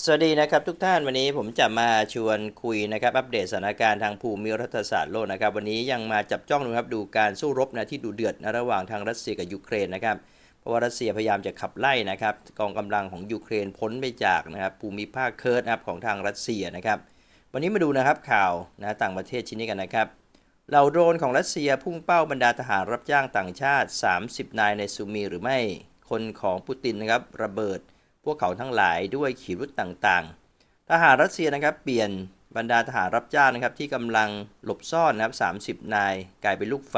สวัสดีนะครับทุกท่านวันนี้ผมจะมาชวนคุยนะครับ อัปเดตสถานการณ์ทางภูมิรัฐศาสตร์โลกนะครับ วันนี้ยังมาจับจ้องนะครับดูการสู้รบนะที่ดูเดือดนะระหว่างทางรัสเซียกับยูเครนนะครับเพราะว่ารัสเซียพยายามจะขับไล่นะครับ กองกำลังของยูเครนพ้นไปจากนะครับภูมิภาคเคิร์ดนะครับของทางรัสเซียนะครับวันนี้มาดูนะครับข่าวนะต่างประเทศชิ้นนี้กันนะครับเหล่าโดรนของรัสเซียพุ่งเป้าบรรดาทหารรับจ้างต่างชาติ 30 นายในซูมี หรือไม่คนของปูตินนะครับระเบิดพวกเขาทั้งหลายด้วยขีรุธต่างๆ ทหารรัสเซียนะครับเปลี่ยนบรรดาทหารรับจ้างนะครับที่กำลังหลบซ่อนนะครับสานาย กลายเป็นลูกไฟ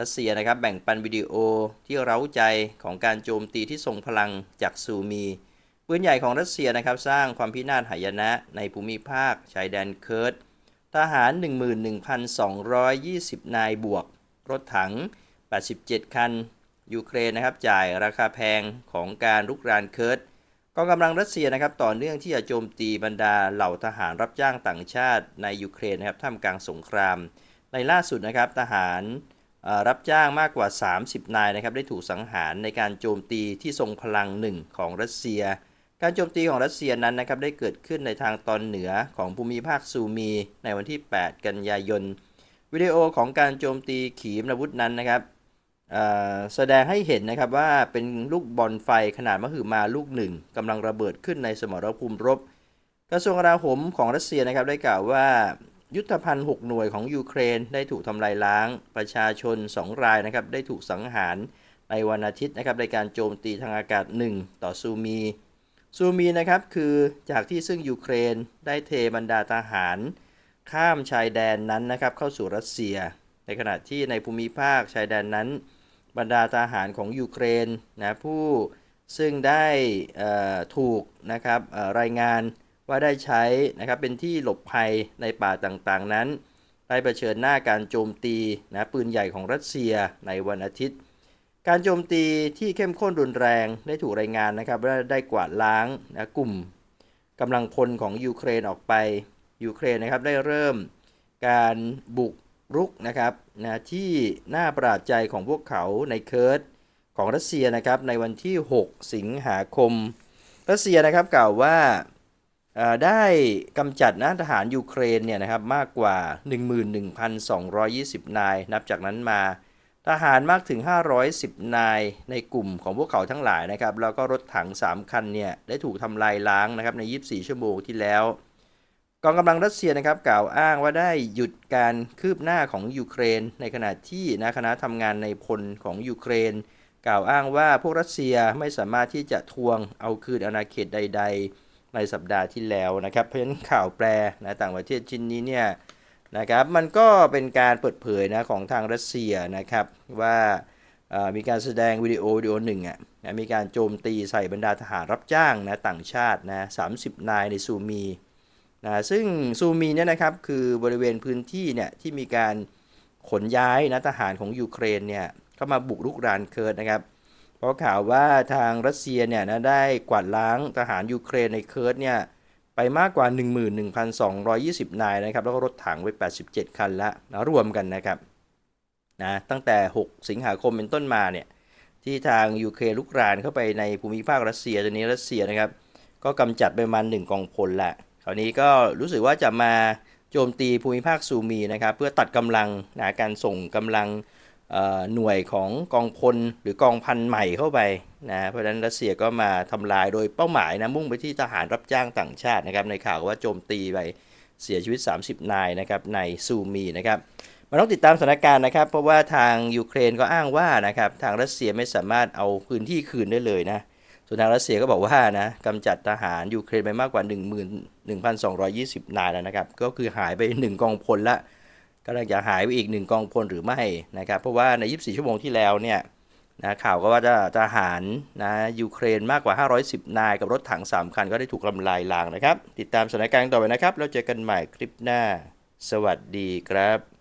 รัสเซียนะครับแบ่งปันวิดีโอที่เร้าใจของการโจมตีที่ทรงพลังจากซูมีปืนใหญ่ของรัสเซียนะครับสร้างความพินาศหายนะในภูมิภาคชายแดนเคิร์ดทหาร 11,220 นายบวก รถถัง 87 คันยูเครนนะครับจ่ายราคาแพงของการลุกรานเคิร์ดกองกำลังรัสเซียนะครับต่อเนื่องที่จะโจมตีบรรดาเหล่าทหารรับจ้างต่างชาติในยูเครนนะครับท่ามกลางสงคราม ในล่าสุดนะครับ ทหารรับจ้างมากกว่า 30 นายนะครับ ได้ถูกสังหารในการโจมตีที่ทรงพลังหนึ่งของรัสเซีย การโจมตีของรัสเซียนั้นนะครับได้เกิดขึ้นในทางตอนเหนือของภูมิภาคซูมี ในวันที่ 8 กันยายน วิดีโอของการโจมตีขีมนาวุธนั้นนะครับแสดงให้เห็นนะครับว่าเป็นลูกบอลไฟขนาดมหึมาลูกหนึ่งกำลังระเบิดขึ้นในสมรภูมิรบ กระทรวงกลาโหมของรัสเซียนะครับ ได้กล่าวว่า ยุทธภัณฑ์ 6 หน่วยของยูเครน ได้ถูกทำลายล้างประชาชน 2 รายนะครับ ได้ถูกสังหารในวันอาทิตย์นะครับ ในการโจมตีทางอากาศ 1 ต่อซูมี ซูมีนะครับคือจากที่ซึ่งยูเครนได้เทบรรดาทหาร ข้ามชายแดนนั้นนะครับเข้าสู่รัสเซียในขณะที่ในภูมิภาคชายแดนนั้นบรรดาทหารของยูเครนนะผู้ซึ่งได้ถูกนะครับรายงานว่าได้ใช้นะครับเป็นที่หลบภัยในป่าต่างๆ นั้นได้เผชิญหน้าการโจมตีนะปืนใหญ่ของรัสเซียในวัน อาทิตย์ การโจมตีที่เข้มข้นรุนแรงได้ถูกรายงานนะครับว่าได้กวาดล้างนะกลุ่มกำลัง พลของยูเครนออกไปยูเครนนะครับได้เริ่มการบุกรุกนะครับนะที่หน้าประหลาดใจของพวกเขาในเคิร์ดของรัสเซียนะครับในวันที่ 6 สิงหาคม รัสเซียนะครับกล่าวว่าได้กำจัดนะทหารยูเครนเนี่ยนะครับมากกว่า 11,220 นาย นับจากนั้นมาทหารมากถึง 510 นายในกลุ่มของพวกเขาทั้งหลายนะครับ แล้วก็รถถัง 3 คันเนี่ย ได้ถูกทำลายล้างนะครับ ใน 24 ชั่วโมงที่แล้วกองกำลังรัสเซียนะครับกล่าวอ้างว่าได้หยุดการคืบหน้าของยูเครน ในขณะที่นาคณะทำงานในพลของยูเครนกล่าวอ้างว่าพวกรัสเซียไม่สามารถที่จะทวงเอาคืนอาณาเขตใดๆ ในสัปดาห์ที่แล้วนะครับเพราะฉะนั้นข่าวแปรนะต่างประเทศชิ้นนี้เนี่ยนะครับมันก็เป็นการเปิดเผยนะของทางรัสเซียนะครับว่ามีการแสดงวิดีโอวิดีโอหนึ่งอ่ะมีการโจมตีใส่บรรดาทหารรับจ้างนะต่างชาตินะสามสิบนายในซูมีนะซึ่งซูมีเนี่ยนะครับคือบริเวณพื้นที่เนี่ยที่มีการขนย้ายนะทหารของยูเครนเนี่ยเข้ามาบุกรุกรานเคิร์ดนะครับ เพราะข่าวว่าทางรัสเซียเนี่ยนะได้กวาดล้างทหารยูเครนในเคิร์ดเนี่ยไปมากกว่า 11,220นายนะครับแล้วก็รถถังไป 87 คันละนะรวมกันนะครับนะตั้งแต่ 6 สิงหาคมเป็นต้นมาเนี่ยที่ทางยูเครนลุกรานเข้าไปในภูมิภาครัสเซียตอนนี้รัสเซียนะครับก็กำจัดไปประมาณงกองพลละคราวนี้ก็รู้สึกว่าจะมาโจมตีภูมิภาคซูมีนะครับเพื่อตัดกำลังนะการส่งกำลังหน่วยของกองพลหรือกองพันใหม่เข้าไปนะเพราะฉะนั้นรัสเซียก็มาทำลายโดยเป้าหมายนะมุ่งไปที่ทหารรับจ้างต่างชาตินะครับในข่าวว่าโจมตีไปเสียชีวิต 30นายนะครับในซูมีนะครับ มาต้องติดตามสถานการณ์นะครับ เพราะว่าทางยูเครนก็อ้างว่านะครับทางรัสเซียไม่สามารถเอาพื้นที่คืนได้เลยนะวนทางรัสเซียก็บอกว่านะกำจัดทหารยูเครนไปมากกว่า1 1 2 2 0 นายแล้วนะครับ ก็คือหายไป 1 กองพลละกำลังจะหายไปอีก1กองพลหรือไม่นะครับเพราะว่าใน 24 ชั่วโมงที่แล้วเนี่ยนะข่าวก็ว่าจะทหารนะยูเครนมากกว่า 510 นายกับรถถัง3คันก็ได้ถูกลำลายลางนะครับ ติดตามสถานการณ์ต่อไปนะครับ แล้วเจอกันใหม่คลิปหน้าสวัสดีครับ